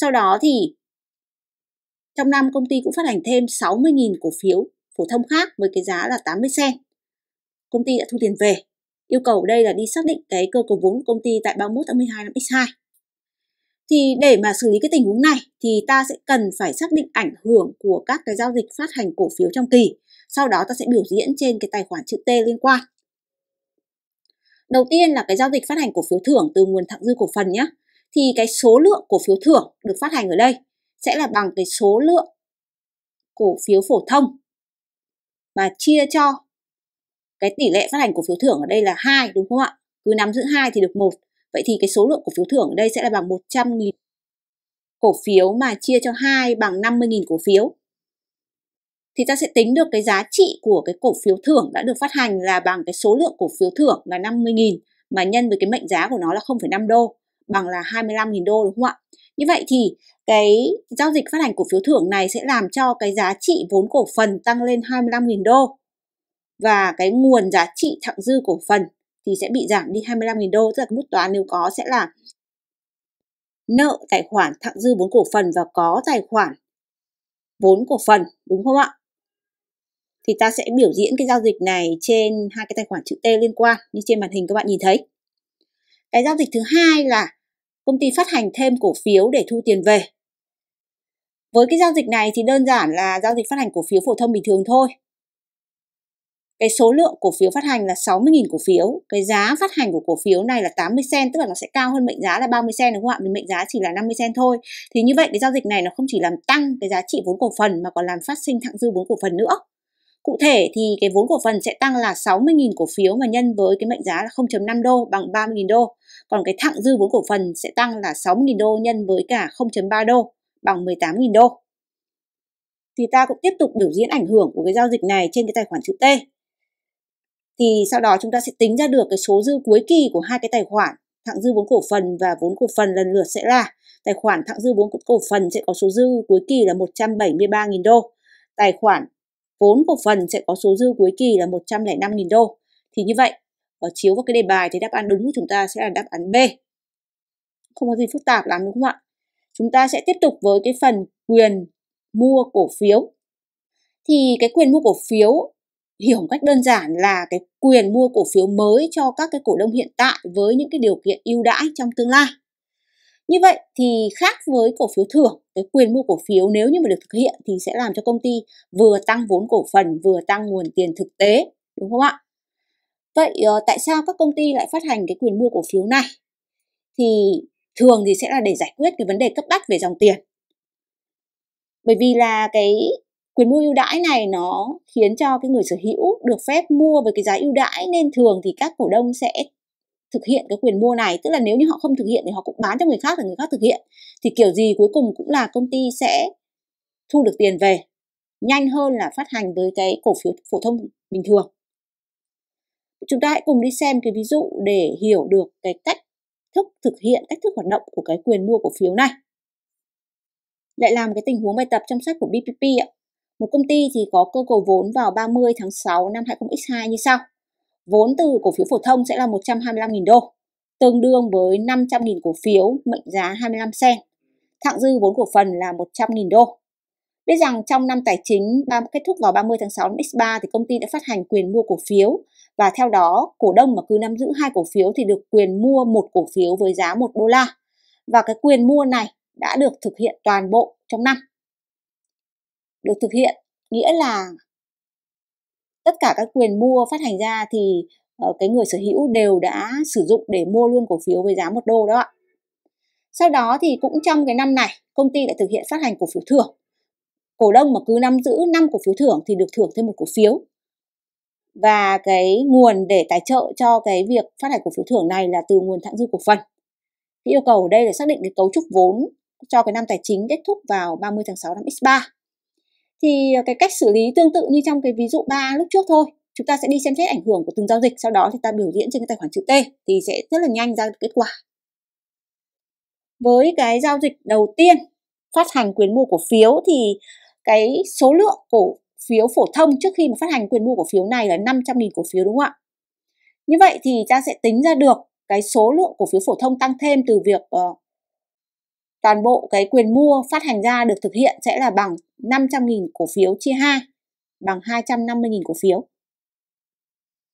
Sau đó thì trong năm công ty cũng phát hành thêm 60.000 cổ phiếu phổ thông khác với cái giá là 80 xe Công ty đã thu tiền về. Yêu cầu đây là đi xác định cái cơ cấu vốn của công ty tại 31 tháng 12 năm X2 thì để mà xử lý cái tình huống này thì ta sẽ cần phải xác định ảnh hưởng của các cái giao dịch phát hành cổ phiếu trong kỳ. Sau đó ta sẽ biểu diễn trên cái tài khoản chữ T liên quan. Đầu tiên là cái giao dịch phát hành cổ phiếu thưởng từ nguồn thặng dư cổ phần nhé. Thì cái số lượng cổ phiếu thưởng được phát hành ở đây sẽ là bằng cái số lượng cổ phiếu phổ thông mà chia cho cái tỷ lệ phát hành cổ phiếu thưởng ở đây là hai đúng không ạ? Cứ nắm giữ hai thì được một Vậy thì cái số lượng cổ phiếu thưởng ở đây sẽ là bằng 100.000 cổ phiếu mà chia cho 2 bằng 50.000 cổ phiếu. Thì ta sẽ tính được cái giá trị của cái cổ phiếu thưởng đã được phát hành là bằng cái số lượng cổ phiếu thưởng là 50.000 mà nhân với cái mệnh giá của nó là 0,5 đô bằng là 25.000 đô đúng không ạ? Như vậy thì cái giao dịch phát hành cổ phiếu thưởng này sẽ làm cho cái giá trị vốn cổ phần tăng lên 25.000 đô và cái nguồn giá trị thặng dư cổ phần thì sẽ bị giảm đi 25.000 đô, tức là mức toán nếu có sẽ là nợ tài khoản thặng dư vốn cổ phần và có tài khoản vốn cổ phần, đúng không ạ? Thì ta sẽ biểu diễn cái giao dịch này trên hai cái tài khoản chữ T liên quan như trên màn hình các bạn nhìn thấy. Cái giao dịch thứ hai là công ty phát hành thêm cổ phiếu để thu tiền về. Với cái giao dịch này thì đơn giản là giao dịch phát hành cổ phiếu phổ thông bình thường thôi cái số lượng cổ phiếu phát hành là 60.000 cổ phiếu cái giá phát hành của cổ phiếu này là 80 sen, tức là nó sẽ cao hơn mệnh giá là 30 sen đúng không ạ mình mệnh giá chỉ là 50 sen thôi thì như vậy cái giao dịch này nó không chỉ làm tăng cái giá trị vốn cổ phần mà còn làm phát sinh thặng dư vốn cổ phần nữa Cụ thể thì cái vốn cổ phần sẽ tăng là 60.000 cổ phiếu mà nhân với cái mệnh giá là 0.5 đô bằng 30.000 đô. Còn cái thặng dư vốn cổ phần sẽ tăng là 6.000 đô nhân với cả 0.3 đô bằng 18.000 đô. Thì ta cũng tiếp tục biểu diễn ảnh hưởng của cái giao dịch này trên cái tài khoản chữ T thì sau đó chúng ta sẽ tính ra được cái số dư cuối kỳ của hai cái tài khoản thặng dư vốn cổ phần và vốn cổ phần lần lượt sẽ là tài khoản thặng dư vốn cổ phần sẽ có số dư cuối kỳ là 173.000 đô, tài khoản vốn cổ phần sẽ có số dư cuối kỳ là 105.000 đô. Thì như vậy, và chiếu vào cái đề bài thì đáp án đúng của chúng ta sẽ là đáp án B. Không có gì phức tạp lắm đúng không ạ? Chúng ta sẽ tiếp tục với cái phần quyền mua cổ phiếu. Thì cái quyền mua cổ phiếu hiểu một cách đơn giản là cái quyền mua cổ phiếu mới cho các cái cổ đông hiện tại với những cái điều kiện ưu đãi trong tương lai. Như vậy thì khác với cổ phiếu thưởng, cái quyền mua cổ phiếu nếu như mà được thực hiện thì sẽ làm cho công ty vừa tăng vốn cổ phần vừa tăng nguồn tiền thực tế, đúng không ạ? Vậy ờ, tại sao các công ty lại phát hành cái quyền mua cổ phiếu này? Thì thường thì sẽ là để giải quyết cái vấn đề cấp bách về dòng tiền. Bởi vì là cái quyền mua ưu đãi này nó khiến cho cái người sở hữu được phép mua với cái giá ưu đãi nên thường thì các cổ đông sẽ thực hiện cái quyền mua này tức là nếu như họ không thực hiện thì họ cũng bán cho người khác để người khác thực hiện thì kiểu gì cuối cùng cũng là công ty sẽ thu được tiền về nhanh hơn là phát hành với cái cổ phiếu phổ thông bình thường chúng ta hãy cùng đi xem cái ví dụ để hiểu được cái cách thức thực hiện cách thức hoạt động của cái quyền mua cổ phiếu này lại làm cái tình huống bài tập trong sách của BPP ạ một công ty thì có cơ cầu vốn vào 30 tháng 6 năm x 2022 như sau. Vốn từ cổ phiếu phổ thông sẽ là 125.000 đô, tương đương với 500.000 cổ phiếu mệnh giá 25 sen. Thặng dư vốn cổ phần là 100.000 đô. Biết rằng trong năm tài chính kết thúc vào 30 tháng 6 năm X3 thì công ty đã phát hành quyền mua cổ phiếu và theo đó cổ đông mà cứ nắm giữ hai cổ phiếu thì được quyền mua một cổ phiếu với giá 1 đô la. Và cái quyền mua này đã được thực hiện toàn bộ trong năm được thực hiện nghĩa là tất cả các quyền mua phát hành ra thì ờ, cái người sở hữu đều đã sử dụng để mua luôn cổ phiếu với giá một đô đó ạ. Sau đó thì cũng trong cái năm này, công ty lại thực hiện phát hành cổ phiếu thưởng. Cổ đông mà cứ nắm giữ 5 cổ phiếu thưởng thì được thưởng thêm một cổ phiếu. Và cái nguồn để tài trợ cho cái việc phát hành cổ phiếu thưởng này là từ nguồn thặng dư cổ phần. yêu cầu ở đây là xác định cái cấu trúc vốn cho cái năm tài chính kết thúc vào 30 tháng 6 năm X3 thì à, cái cách xử lý tương tự như trong cái ví dụ 3 lúc trước thôi chúng ta sẽ đi xem xét ảnh hưởng của từng giao dịch sau đó thì ta biểu diễn trên cái tài khoản chữ T thì sẽ rất là nhanh ra được kết quả với cái giao dịch đầu tiên phát hành quyền mua cổ phiếu thì cái số lượng cổ phiếu phổ thông trước khi mà phát hành quyền mua cổ phiếu này là 500.000 cổ phiếu đúng không ạ? Như vậy thì ta sẽ tính ra được cái số lượng cổ phiếu phổ thông tăng thêm từ việc uh, toàn bộ cái quyền mua phát hành ra được thực hiện sẽ là bằng 500.000 cổ phiếu chia 2 bằng 250.000 cổ phiếu.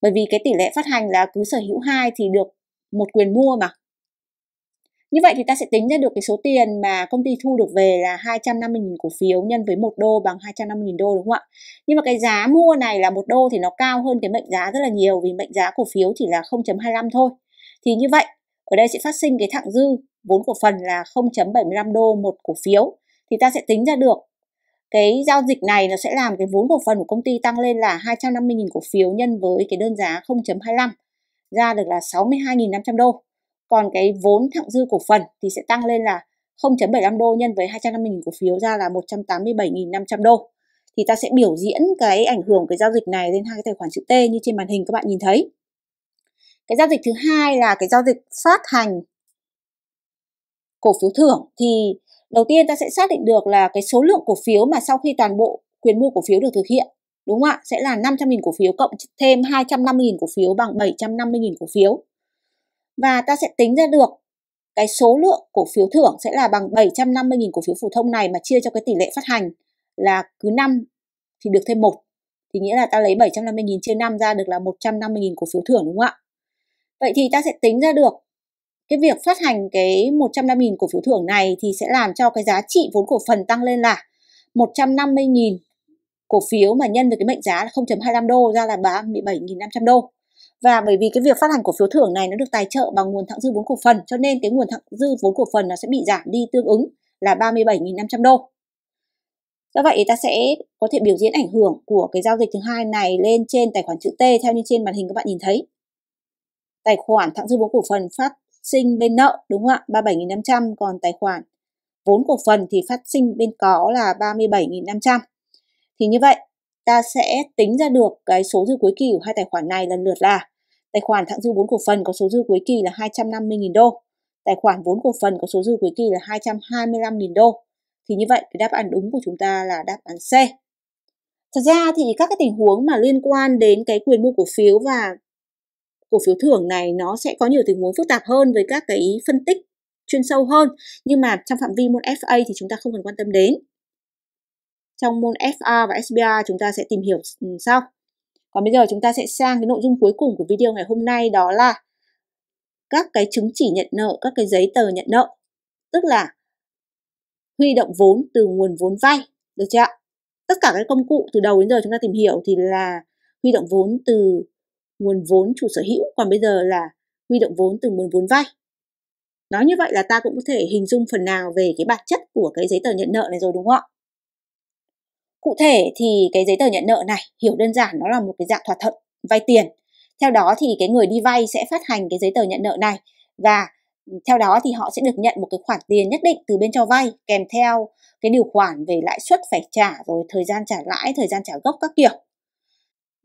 Bởi vì cái tỷ lệ phát hành là cứ sở hữu 2 thì được một quyền mua mà. Như vậy thì ta sẽ tính ra được cái số tiền mà công ty thu được về là 250.000 cổ phiếu nhân với 1 đô bằng 250.000 đô đúng không ạ? Nhưng mà cái giá mua này là 1 đô thì nó cao hơn cái mệnh giá rất là nhiều vì mệnh giá cổ phiếu chỉ là 0.25 thôi. Thì như vậy, ở đây sẽ phát sinh cái thặng dư vốn cổ phần là 0.75 đô một cổ phiếu thì ta sẽ tính ra được cái giao dịch này nó sẽ làm cái vốn cổ phần của công ty tăng lên là 250.000 cổ phiếu nhân với cái đơn giá 0.25 ra được là 62.500 đô. Còn cái vốn thặng dư cổ phần thì sẽ tăng lên là 0.75 đô nhân với 250.000 cổ phiếu ra là 187.500 đô. Thì ta sẽ biểu diễn cái ảnh hưởng cái giao dịch này lên hai cái tài khoản chữ T như trên màn hình các bạn nhìn thấy. Cái giao dịch thứ hai là cái giao dịch phát hành cổ phiếu thưởng thì đầu tiên ta sẽ xác định được là cái số lượng cổ phiếu mà sau khi toàn bộ quyền mua cổ phiếu được thực hiện đúng không ạ sẽ là 500.000 cổ phiếu cộng thêm 250.000 cổ phiếu bằng 750.000 cổ phiếu và ta sẽ tính ra được cái số lượng cổ phiếu thưởng sẽ là bằng 750.000 cổ phiếu phổ thông này mà chia cho cái tỷ lệ phát hành là cứ 5 thì được thêm một thì nghĩa là ta lấy 750.000 chia 5 ra được là 150.000 cổ phiếu thưởng đúng không ạ? Vậy thì ta sẽ tính ra được cái việc phát hành cái 150.000 cổ phiếu thưởng này thì sẽ làm cho cái giá trị vốn cổ phần tăng lên là 150.000 cổ phiếu mà nhân với cái mệnh giá là 0.25 đô ra là 37.500 đô. Và bởi vì cái việc phát hành cổ phiếu thưởng này nó được tài trợ bằng nguồn thặng dư vốn cổ phần cho nên cái nguồn thặng dư vốn cổ phần nó sẽ bị giảm đi tương ứng là 37.500 đô. Do vậy ta sẽ có thể biểu diễn ảnh hưởng của cái giao dịch thứ hai này lên trên tài khoản chữ T theo như trên màn hình các bạn nhìn thấy. Tài khoản thặng dư vốn cổ phần phát sinh bên nợ đúng không ạ 37.500 còn tài khoản vốn cổ phần thì phát sinh bên có là 37.500 thì như vậy ta sẽ tính ra được cái số dư cuối kỳ của hai tài khoản này lần lượt là tài khoản thặng dư vốn cổ phần có số dư cuối kỳ là 250.000 đô tài khoản vốn cổ phần có số dư cuối kỳ là 225.000 đô thì như vậy cái đáp án đúng của chúng ta là đáp án C Thật ra thì các cái tình huống mà liên quan đến cái quyền mua cổ phiếu và cổ phiếu thưởng này nó sẽ có nhiều tình huống phức tạp hơn với các cái phân tích chuyên sâu hơn nhưng mà trong phạm vi môn FA thì chúng ta không cần quan tâm đến trong môn FA và SBA chúng ta sẽ tìm hiểu ừ, sau còn bây giờ chúng ta sẽ sang cái nội dung cuối cùng của video ngày hôm nay đó là các cái chứng chỉ nhận nợ các cái giấy tờ nhận nợ tức là huy động vốn từ nguồn vốn vay được chưa ạ tất cả các công cụ từ đầu đến giờ chúng ta tìm hiểu thì là huy động vốn từ nguồn vốn chủ sở hữu còn bây giờ là huy động vốn từ nguồn vốn vay nói như vậy là ta cũng có thể hình dung phần nào về cái bản chất của cái giấy tờ nhận nợ này rồi đúng không ạ cụ thể thì cái giấy tờ nhận nợ này hiểu đơn giản nó là một cái dạng thỏa thuận vay tiền theo đó thì cái người đi vay sẽ phát hành cái giấy tờ nhận nợ này và theo đó thì họ sẽ được nhận một cái khoản tiền nhất định từ bên cho vay kèm theo cái điều khoản về lãi suất phải trả rồi thời gian trả lãi thời gian trả gốc các kiểu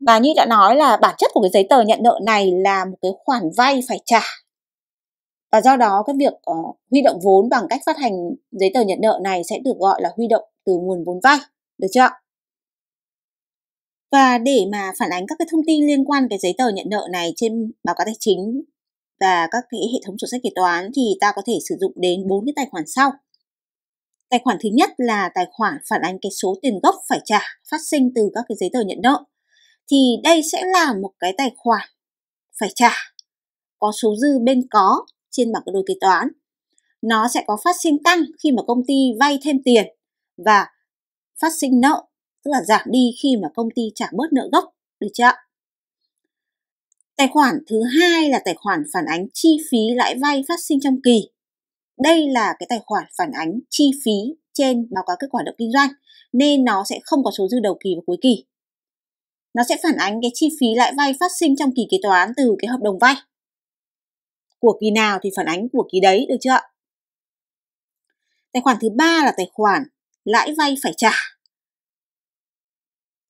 và như đã nói là bản chất của cái giấy tờ nhận nợ này là một cái khoản vay phải trả và do đó cái việc uh, huy động vốn bằng cách phát hành giấy tờ nhận nợ này sẽ được gọi là huy động từ nguồn vốn vay được chưa và để mà phản ánh các cái thông tin liên quan cái giấy tờ nhận nợ này trên báo cáo tài chính và các cái hệ thống sổ sách kế toán thì ta có thể sử dụng đến bốn cái tài khoản sau tài khoản thứ nhất là tài khoản phản ánh cái số tiền gốc phải trả phát sinh từ các cái giấy tờ nhận nợ thì đây sẽ là một cái tài khoản phải trả có số dư bên có trên bảng cân đối kế toán nó sẽ có phát sinh tăng khi mà công ty vay thêm tiền và phát sinh nợ tức là giảm đi khi mà công ty trả bớt nợ gốc được chưa tài khoản thứ hai là tài khoản phản ánh chi phí lãi vay phát sinh trong kỳ đây là cái tài khoản phản ánh chi phí trên báo cáo kết quả động kinh doanh nên nó sẽ không có số dư đầu kỳ và cuối kỳ nó sẽ phản ánh cái chi phí lãi vay phát sinh trong kỳ kế toán từ cái hợp đồng vay. Của kỳ nào thì phản ánh của kỳ đấy được chưa ạ? Tài khoản thứ ba là tài khoản lãi vay phải trả.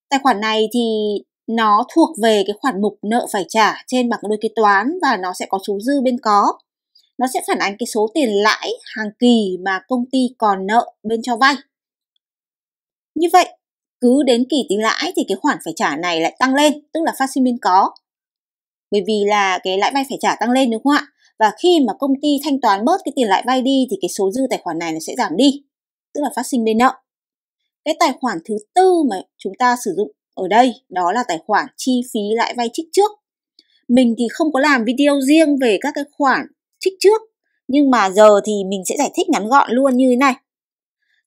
Tài khoản này thì nó thuộc về cái khoản mục nợ phải trả trên bảng đôi kế toán và nó sẽ có số dư bên có. Nó sẽ phản ánh cái số tiền lãi hàng kỳ mà công ty còn nợ bên cho vay. Như vậy, cứ đến kỳ tính lãi thì cái khoản phải trả này lại tăng lên tức là phát sinh biên có bởi vì là cái lãi vay phải trả tăng lên đúng không ạ và khi mà công ty thanh toán bớt cái tiền lãi vay đi thì cái số dư tài khoản này nó sẽ giảm đi tức là phát sinh bên nợ cái tài khoản thứ tư mà chúng ta sử dụng ở đây đó là tài khoản chi phí lãi vay trích trước mình thì không có làm video riêng về các cái khoản trích trước nhưng mà giờ thì mình sẽ giải thích ngắn gọn luôn như thế này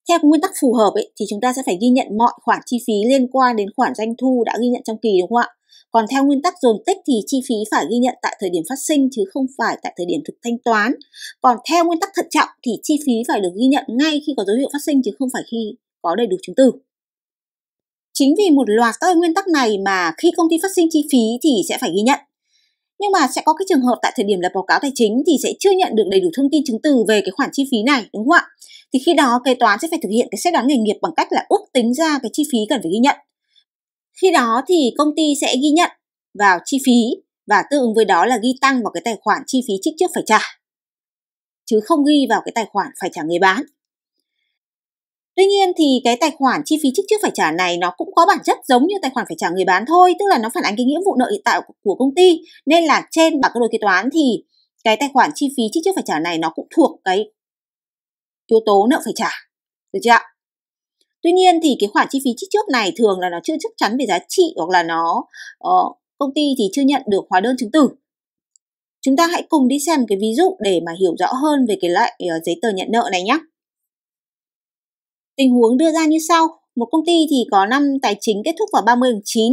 theo nguyên tắc phù hợp ấy, thì chúng ta sẽ phải ghi nhận mọi khoản chi phí liên quan đến khoản doanh thu đã ghi nhận trong kỳ đúng không ạ? Còn theo nguyên tắc dồn tích thì chi phí phải ghi nhận tại thời điểm phát sinh chứ không phải tại thời điểm thực thanh toán. Còn theo nguyên tắc thận trọng thì chi phí phải được ghi nhận ngay khi có dấu hiệu phát sinh chứ không phải khi có đầy đủ chứng từ. Chính vì một loạt các nguyên tắc này mà khi công ty phát sinh chi phí thì sẽ phải ghi nhận. Nhưng mà sẽ có cái trường hợp tại thời điểm lập báo cáo tài chính thì sẽ chưa nhận được đầy đủ thông tin chứng từ về cái khoản chi phí này đúng không ạ? thì khi đó kế toán sẽ phải thực hiện cái xét đoán nghề nghiệp bằng cách là ước tính ra cái chi phí cần phải ghi nhận. Khi đó thì công ty sẽ ghi nhận vào chi phí và tương ứng với đó là ghi tăng vào cái tài khoản chi phí trích trước phải trả chứ không ghi vào cái tài khoản phải trả người bán. Tuy nhiên thì cái tài khoản chi phí trích trước phải trả này nó cũng có bản chất giống như tài khoản phải trả người bán thôi, tức là nó phản ánh cái nghĩa vụ nợ hiện tại của công ty. Nên là trên bảng cân đối kế toán thì cái tài khoản chi phí trích trước phải trả này nó cũng thuộc cái yếu tố nợ phải trả được chưa ạ tuy nhiên thì cái khoản chi phí trích trước này thường là nó chưa chắc chắn về giá trị hoặc là nó uh, công ty thì chưa nhận được hóa đơn chứng từ chúng ta hãy cùng đi xem cái ví dụ để mà hiểu rõ hơn về cái loại uh, giấy tờ nhận nợ này nhé tình huống đưa ra như sau một công ty thì có năm tài chính kết thúc vào 30 tháng 9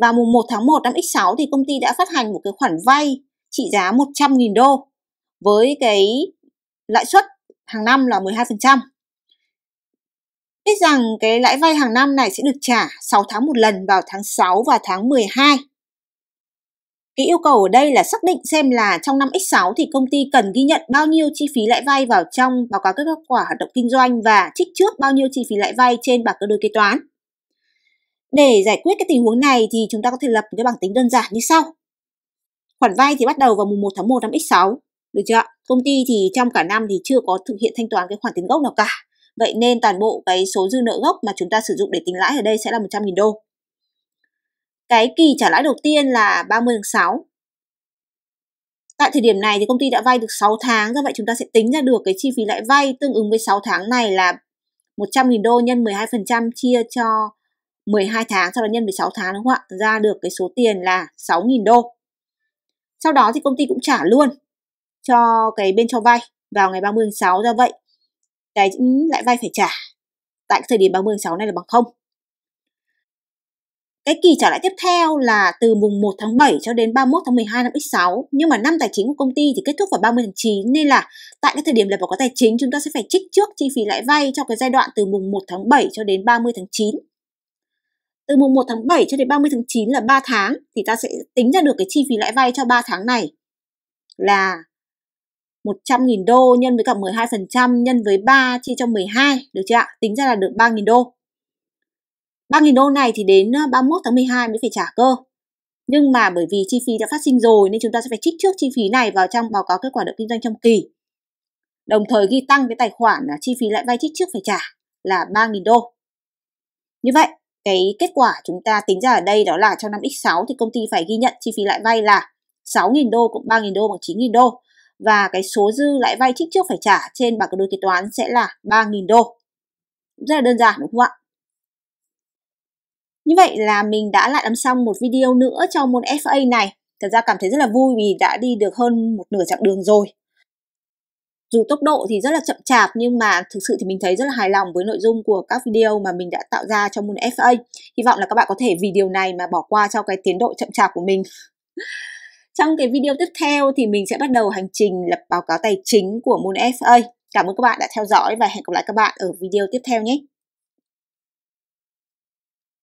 và mùng 1 tháng 1 năm X6 thì công ty đã phát hành một cái khoản vay trị giá 100.000 đô với cái lãi suất hàng năm là 12%. Biết rằng cái lãi vay hàng năm này sẽ được trả 6 tháng một lần vào tháng 6 và tháng 12. Cái yêu cầu ở đây là xác định xem là trong năm X6 thì công ty cần ghi nhận bao nhiêu chi phí lãi vay vào trong báo cáo kết quả hoạt động kinh doanh và trích trước bao nhiêu chi phí lãi vay trên bảng cân đối kế toán. Để giải quyết cái tình huống này thì chúng ta có thể lập một cái bảng tính đơn giản như sau. Khoản vay thì bắt đầu vào mùng 1 tháng 1 năm X6, được chưa ạ? công ty thì trong cả năm thì chưa có thực hiện thanh toán cái khoản tiền gốc nào cả vậy nên toàn bộ cái số dư nợ gốc mà chúng ta sử dụng để tính lãi ở đây sẽ là 100.000 đô cái kỳ trả lãi đầu tiên là 30 tháng 6 tại thời điểm này thì công ty đã vay được 6 tháng do vậy chúng ta sẽ tính ra được cái chi phí lãi vay tương ứng với 6 tháng này là 100.000 đô nhân 12% chia cho 12 tháng sau đó nhân 16 tháng đúng không ạ ra được cái số tiền là 6.000 đô sau đó thì công ty cũng trả luôn cho cái bên cho vay vào ngày 30 tháng 6 ra vậy cái lãi vay phải trả tại thời điểm 30 tháng 6 này là bằng không cái kỳ trả lãi tiếp theo là từ mùng 1 tháng 7 cho đến 31 tháng 12 năm X6 nhưng mà năm tài chính của công ty thì kết thúc vào 30 tháng 9 nên là tại cái thời điểm lập báo cáo tài chính chúng ta sẽ phải trích trước chi phí lãi vay cho cái giai đoạn từ mùng 1 tháng 7 cho đến 30 tháng 9. Từ mùng 1 tháng 7 cho đến 30 tháng 9 là 3 tháng thì ta sẽ tính ra được cái chi phí lãi vay cho 3 tháng này là 100.000 đô nhân với cả 12% nhân với 3 chia cho 12, được chưa ạ? Tính ra là được 3.000 đô. 3.000 đô này thì đến 31 ờ, tháng 12 mới phải trả cơ. Nhưng mà bởi vì chi phí đã phát sinh rồi nên chúng ta sẽ phải trích trước chi phí này vào trong báo cáo kết quả động kinh doanh trong kỳ. Đồng thời ghi tăng cái tài khoản là chi phí lãi vay trích trước phải trả là 3.000 đô. Như vậy, cái kết quả chúng ta tính ra ở đây đó là trong năm X6 thì công ty phải ghi nhận chi phí lãi vay là 6.000 đô cộng 3.000 đô bằng 9.000 đô và cái số dư lãi vay trích trước phải trả trên bảng cân đối kế toán sẽ là 3.000 đô. Rất là đơn giản đúng không ạ? Như vậy là mình đã lại làm xong một video nữa cho môn FA này. Thật ra cảm thấy rất là vui vì đã đi được hơn một nửa chặng đường rồi. Dù tốc độ thì rất là chậm chạp nhưng mà thực sự thì mình thấy rất là hài lòng với nội dung của các video mà mình đã tạo ra cho môn FA. Hy vọng là các bạn có thể vì điều này mà bỏ qua cho cái tiến độ chậm chạp của mình. Trong cái video tiếp theo thì mình sẽ bắt đầu hành trình lập báo cáo tài chính của Moon FA. Cảm ơn các bạn đã theo dõi và hẹn gặp lại các bạn ở video tiếp theo nhé.